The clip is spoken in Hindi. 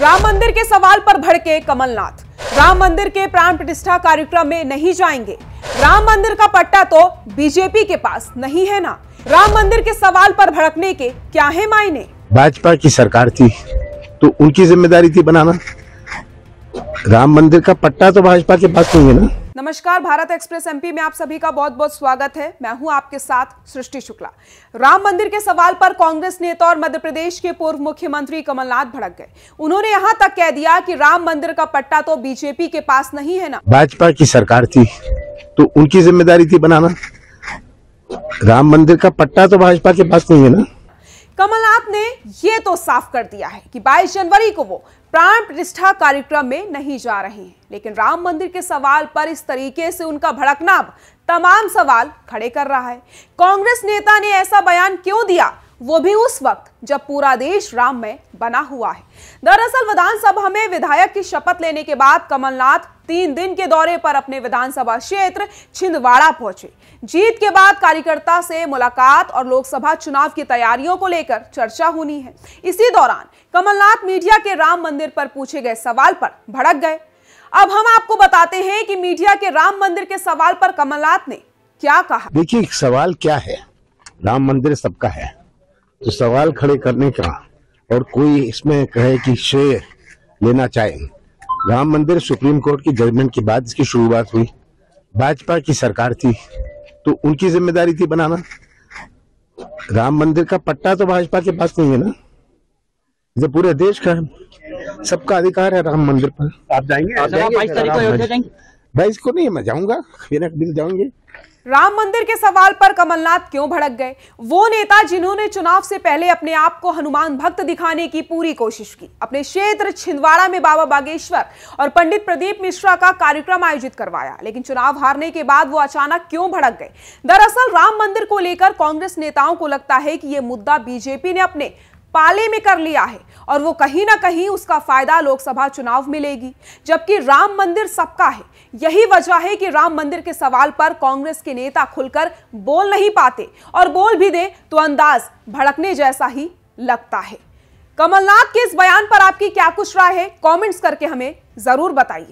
राम मंदिर के सवाल पर भड़के कमलनाथ राम मंदिर के प्राण प्रतिष्ठा कार्यक्रम में नहीं जाएंगे राम मंदिर का पट्टा तो बीजेपी के पास नहीं है ना राम मंदिर के सवाल पर भड़कने के क्या है मायने भाजपा की सरकार थी तो उनकी जिम्मेदारी थी बनाना राम मंदिर का पट्टा तो भाजपा के पास नहीं है ना नमस्कार भारत एक्सप्रेस एमपी में आप सभी का बहुत बहुत स्वागत है मैं हूं आपके साथ सृष्टि शुक्ला राम मंदिर के सवाल पर कांग्रेस नेता और मध्य प्रदेश के पूर्व मुख्यमंत्री कमलनाथ भड़क गए उन्होंने यहां तक कह दिया कि राम मंदिर का पट्टा तो बीजेपी के पास नहीं है ना भाजपा की सरकार थी तो उनकी जिम्मेदारी थी बनाना राम मंदिर का पट्टा तो भाजपा के पास नहीं है ना कमलनाथ ने ये तो साफ कर दिया है कि 22 जनवरी को वो प्राण प्रतिष्ठा कार्यक्रम में नहीं जा रहे हैं लेकिन राम मंदिर के सवाल पर इस तरीके से उनका भड़कना तमाम सवाल खड़े कर रहा है कांग्रेस नेता ने ऐसा बयान क्यों दिया वो भी उस वक्त जब पूरा देश राम में बना हुआ है दरअसल विधानसभा में विधायक की शपथ लेने के बाद कमलनाथ तीन दिन के दौरे पर अपने विधानसभा क्षेत्र छिंदवाड़ा पहुंचे जीत के बाद कार्यकर्ता से मुलाकात और लोकसभा चुनाव की तैयारियों को लेकर चर्चा होनी है इसी दौरान कमलनाथ मीडिया के राम मंदिर पर पूछे गए सवाल पर भड़क गए अब हम आपको बताते हैं कि मीडिया के राम मंदिर के सवाल पर कमलनाथ ने क्या कहा देखिए सवाल क्या है राम मंदिर सबका है तो सवाल खड़े करने का और कोई इसमें कहे कि श्रेय लेना चाहे राम मंदिर सुप्रीम कोर्ट की जजमेंट के बाद इसकी शुरुआत हुई भाजपा की सरकार थी तो उनकी जिम्मेदारी थी बनाना राम मंदिर का पट्टा तो भाजपा के पास नहीं है ना जो तो पूरे देश का सबका अधिकार है राम मंदिर पर आप जाएंगे आप जाएंगे बाईस को नहीं मैं जाऊंगा बिना बिल जाऊंगे राम मंदिर के सवाल पर कमलनाथ क्यों भड़क गए वो नेता जिन्होंने चुनाव से पहले अपने आप को हनुमान भक्त दिखाने की पूरी कोशिश की अपने क्षेत्र छिंदवाड़ा में बाबा बागेश्वर और पंडित प्रदीप मिश्रा का कार्यक्रम आयोजित करवाया लेकिन चुनाव हारने के बाद वो अचानक क्यों भड़क गए दरअसल राम मंदिर को लेकर कांग्रेस नेताओं को लगता है कि ये मुद्दा बीजेपी ने अपने पाले में कर लिया है और वो कहीं ना कहीं उसका फायदा लोकसभा चुनाव मिलेगी जबकि राम मंदिर सबका है यही वजह है कि राम मंदिर के सवाल पर कांग्रेस के नेता खुलकर बोल नहीं पाते और बोल भी दें तो अंदाज भड़कने जैसा ही लगता है कमलनाथ के इस बयान पर आपकी क्या कुछ राय है कमेंट्स करके हमें जरूर बताइए